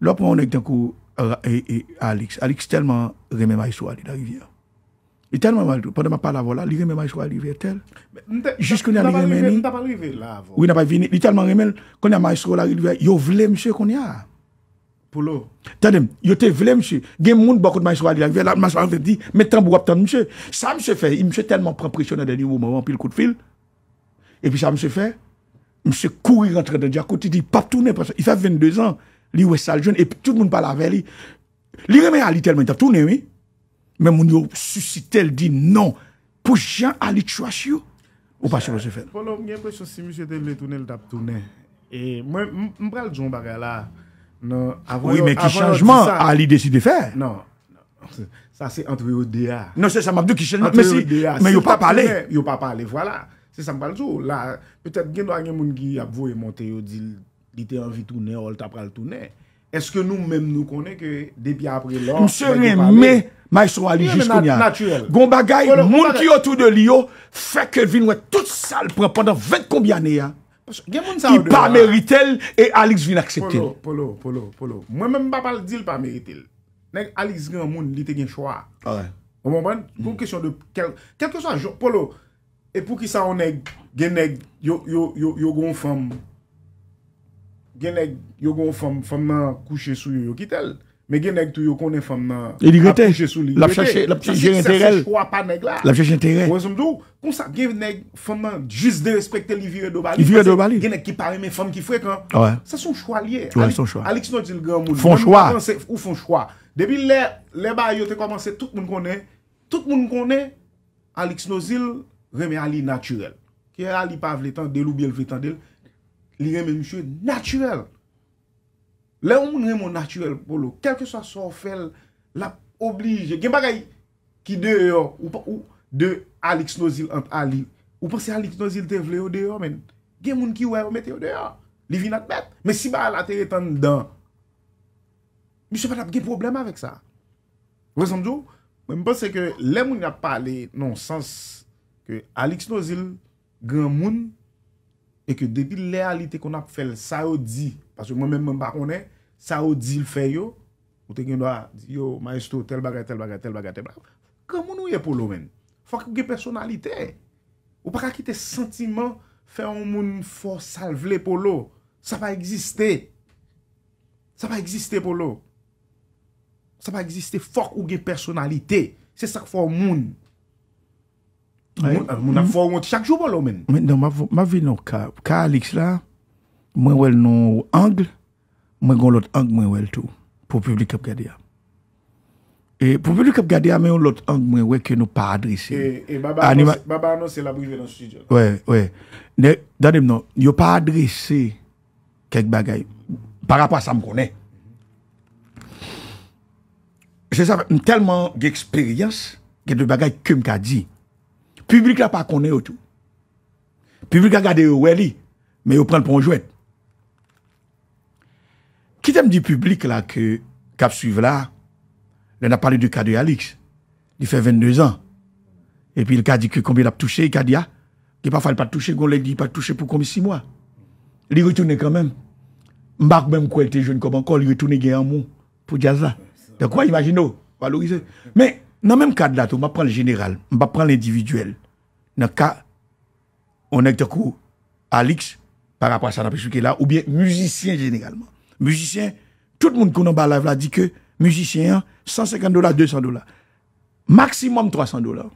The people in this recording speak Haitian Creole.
Là, point, on est d'un coup, euh, et, Alex. Alex tellement remet Maïsoua à la rivière. Il hein. tellement mal. Pendant ma parole, là, il remet Maïsoua à la rivière tel. Jusqu'à ce qu'on ait remis. Il n'est pas arrivé là avant. Oui, il n'est pas venu. Il tellement remis qu'on a Maïsoua à la rivière. Il voulait, monsieur, qu'on y a. Pour l'eau. Tandem, il te voulait, monsieur. Il monde beaucoup des gens qui ont Maïsoua à la rivière. Maïsoua a dit, mais tant pour attendre, monsieur. Ça, monsieur, fait. Il me fait tellement prendre pression dans le dernier moment, puis le coup de fil. Et puis ça, monsieur, fait. Monsieur, courir rentrer dans le diacote. Il dit, pas tourner, parce qu'il fait 22 ans. Li wè saljon, et tout moun pala ve li. Li remè a li tel mwen tap toune, oui? Mè moun yo susi tel di nan, pou jen a li choua chyou? Ou pa choua se fè? Pono, mwen mwen presyo si mwen choua tel le toune, le tap toune. E mwen mpral joun baga la. Non, oui, mwen ki chanjman a li desi de fè? Non. Sa se antre yo dea. Non, se sa mabdou ki chanjman. Antre yo dea. Mwen yo pa pale. Yo pa pale, voilà. Se sa mbaljou. La, petèt gen do a gen moun ki avou e monte yo di... di te anvi toune, ou al tap pral toune, eske nou menm nou kone ke depi apre lor? Mse rime, me, ma yso alijis konya. Gon bagay, moun ki otou de liyo, fek vin we tout salpre pandan 20 kombi ane ya. I pa merite l, e Alix vin aksepte l. Polo, polo, polo. Mwen menm pa pal dil pa merite l. Nèk Alix gen moun, li te gen chwa. Ah On mwen mwen, kon mm. kisyon de, kelke son, polo, epou ki sa ou nèk, gen nèk, yo gon fèm, genèk yon kon fèmman kouche sou yon yon kitèl, mè genèk tou yon kon fèmman ap kouche sou yon yon yon yon yon. Lèp chache, lèp chache, lèp chache intèrel. Lèp chache intèrel. Ouè somdou, kon sa, genèk fèmman jis de respèkte li virè do bali. Genèk ki parè mè fèmman ki fèkman. Sè son choua liè. Alix no zil grè moun. Fon choua. Ou fon choua. Dèbi lè, lèba yote komanse, tout moun konè, tout moun konè, Alix no zil rem li reme mwen chwe natywel. Le moun reme mwen natywel pou lo, kelke sa sor fel, la oblije. Gen bagay ki deyo, ou de Alex Nozil ant Ali, ou pa se Alex Nozil te vle yo deyo, men gen moun ki wè wèmete yo deyo, li vinat bet. Men si ba ala te retan dan, mwen se pa tap gen problem avek sa. Vesan djou, mwen mwen pense ke le moun ap pale, nan sens, ke Alex Nozil gen moun, E ke depi lealite kon ap fel sa o di, pasyo mwen men mba konen, sa o di l fe yo, ou te gen do a, yo maestro tel baga, tel baga, tel baga, ke moun ou ye polo men? Fok ou ge personalite? Ou pa ka kite sentimen, fe an moun for salvele polo? Sa va egziste. Sa va egziste polo. Sa va egziste fok ou ge personalite. Se sak fok moun. Mwen euh, a fwo mwen ti chak chobo lò men. Mwen nou ma vi nou ka Alix la, mwen wèl nou angl, mwen goun lot angl mwen wèl tou, pou publik ap gade ya. E pou publik ap gade ya, mwen lout angl mwen wèl ke nou pa adrese. E baba anonsè la boujwe nan studio. Wè, wè. Ne, danim nou, yo pa adrese kek bagay para pa sa mkone. Se sa, mwen telman ge eksperyans, ge de bagay kem ka di. Public là pas connaît tout. Public a gardé ouais mais il prend pour un jouet. Qui t'aime du public là que cap suivre là, on a parlé du cas de Alix. Il fait 22 ans. Et puis il a dit que combien il a touché, il a dit ah, qu'il pas fallait pas toucher, qu'on l'a dit pas touché pour comme 6 mois. Il retourne quand même. Mbak même quoi il était jeune comme encore, il retourne gagner un mot pour Jaza. Donc quoi, imaginez, valoriser. Mais Nan menm kade datou, mba pran l'general, mba pran l'individuel. Nan kade, on ek te kou, Alix, par rapat sa nan pe chouke la, ou bien, mjusisyen genegalman. Mjusisyen, tout moun konon ba la vla di ke, mjusisyen, 150 dolar, 200 dolar. Maksimum 300 dolar.